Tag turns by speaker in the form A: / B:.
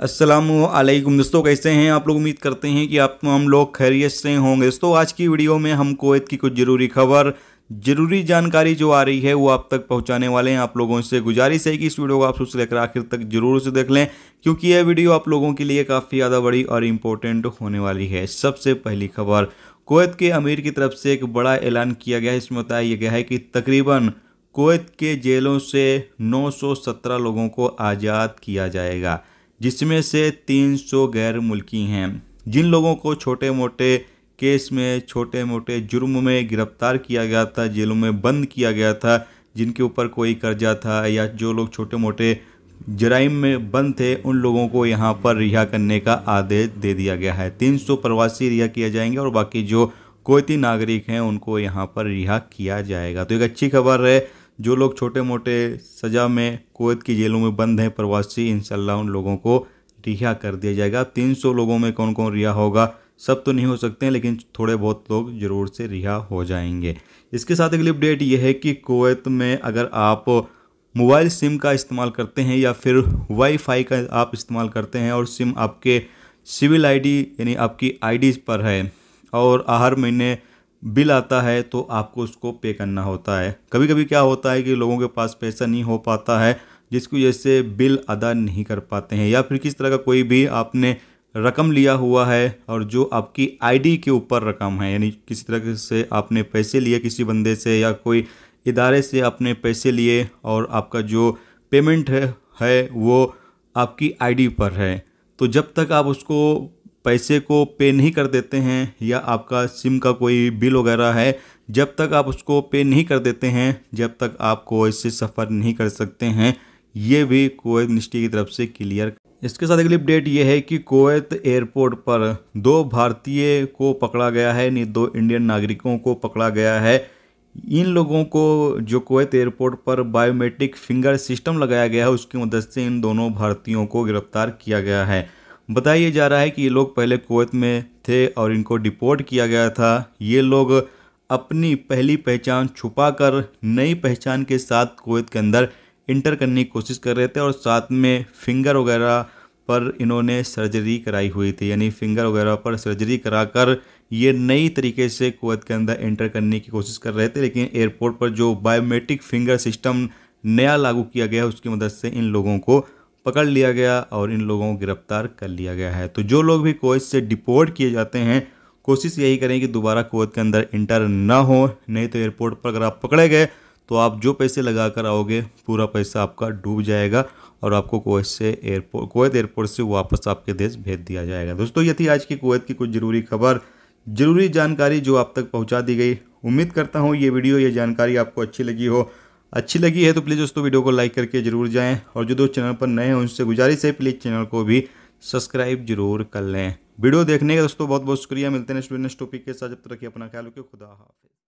A: असलकुम दोस्तों कैसे हैं आप लोग उम्मीद करते हैं कि आप हम लोग खैरियत से होंगे दोस्तों आज की वीडियो में हम कोवैत की कुछ ज़रूरी खबर ज़रूरी जानकारी जो आ रही है वो आप तक पहुंचाने वाले हैं आप लोगों से गुजारिश है कि इस वीडियो को आप सबसे लेकर आखिर तक जरूर से देख लें क्योंकि यह वीडियो आप लोगों के लिए काफ़ी ज़्यादा बड़ी और इम्पोर्टेंट होने वाली है सबसे पहली खबर कोवैत के अमीर की तरफ से एक बड़ा ऐलान किया गया है इसमें बताया गया है कि तकरीबन कोवैत के जेलों से सत्रह लोगों को आज़ाद किया जाएगा जिसमें से 300 गैर मुल्की हैं जिन लोगों को छोटे मोटे केस में छोटे मोटे जुर्म में गिरफ्तार किया गया था जेलों में बंद किया गया था जिनके ऊपर कोई कर्जा था या जो लोग छोटे मोटे जराइम में बंद थे उन लोगों को यहाँ पर रिहा करने का आदेश दे दिया गया है 300 प्रवासी रिहा किए जाएंगे और बाकी जो कोयती नागरिक हैं उनको यहाँ पर रिहा किया जाएगा तो एक अच्छी खबर है जो लोग छोटे मोटे सज़ा में कोवैत की जेलों में बंद हैं प्रवासी इंशाल्लाह उन लोगों को रिहा कर दिया जाएगा तीन सौ लोगों में कौन कौन रिहा होगा सब तो नहीं हो सकते हैं लेकिन थोड़े बहुत लोग ज़रूर से रिहा हो जाएंगे इसके साथ अगली अपडेट यह है कि कोवैत में अगर आप मोबाइल सिम का इस्तेमाल करते हैं या फिर वाईफाई का आप इस्तेमाल करते हैं और सिम आपके सिविल आईडी यानी आपकी आईडी पर है और हर महीने बिल आता है तो आपको उसको पे करना होता है कभी कभी क्या होता है कि लोगों के पास पैसा नहीं हो पाता है जिसकी वजह से बिल अदा नहीं कर पाते हैं या फिर किस तरह का कोई भी आपने रकम लिया हुआ है और जो आपकी आईडी के ऊपर रकम है यानी किसी तरह से आपने पैसे लिए किसी बंदे से या कोई इदारे से आपने पैसे लिए और आपका जो पेमेंट है है वो आपकी आईडी पर है तो जब तक आप उसको पैसे को पे नहीं कर देते हैं या आपका सिम का कोई बिल वगैरह है जब तक आप उसको पे नहीं कर देते हैं जब तक आप कोई से सफ़र नहीं कर सकते हैं ये भी कोवैत मिनिस्ट्री की तरफ से क्लियर इसके साथ अगली अपडेट ये है कि कोवैत एयरपोर्ट पर दो भारतीय को पकड़ा गया है नहीं दो इंडियन नागरिकों को पकड़ा गया है इन लोगों को जो कोवैत एयरपोर्ट पर बायोमेट्रिक फिंगर सिस्टम लगाया गया है उसकी मदद से इन दोनों भारतीयों को गिरफ्तार किया गया है बताया जा रहा है कि ये लोग पहले कुवैत में थे और इनको डिपोर्ट किया गया था ये लोग अपनी पहली पहचान छुपाकर नई पहचान के साथ कुवैत के अंदर इंटर करने की कोशिश कर रहे थे और साथ में फिंगर वगैरह पर इन्होंने सर्जरी कराई हुई थी यानी फिंगर वगैरह पर सर्जरी कराकर ये नई तरीके से कुवैत के अंदर एंटर करने की कोशिश कर रहे थे लेकिन एयरपोर्ट पर जो बायोमेट्रिक फिंगर सिस्टम नया लागू किया गया उसकी मदद से इन लोगों को पकड़ लिया गया और इन लोगों को गिरफ्तार कर लिया गया है तो जो लोग भी कोवैत से डिपोर्ट किए जाते हैं कोशिश यही करें कि दोबारा कोच के अंदर इंटर ना हो नहीं तो एयरपोर्ट पर अगर आप पकड़े गए तो आप जो पैसे लगा कर आओगे पूरा पैसा आपका डूब जाएगा और आपको कोवैत से एयरपोर्ट कोवैत एयरपोर्ट से वापस आपके देश भेज दिया जाएगा दोस्तों ये थी आज की कोवैत की कुछ ज़रूरी खबर ज़रूरी जानकारी जो आप तक पहुँचा दी गई उम्मीद करता हूँ ये वीडियो ये जानकारी आपको अच्छी लगी हो अच्छी लगी है तो प्लीज़ दोस्तों वीडियो को लाइक करके जरूर जाएँ और जो दोस्त चैनल पर नए हैं उनसे गुजारिश है प्लीज़ चैनल को भी सब्सक्राइब जरूर कर लें वीडियो देखने का दोस्तों बहुत बहुत शुक्रिया मिलते हैं नेक्स्ट टॉपिक के साथ जब तक रखिए अपना ख्याल रखिए खुदा हाफ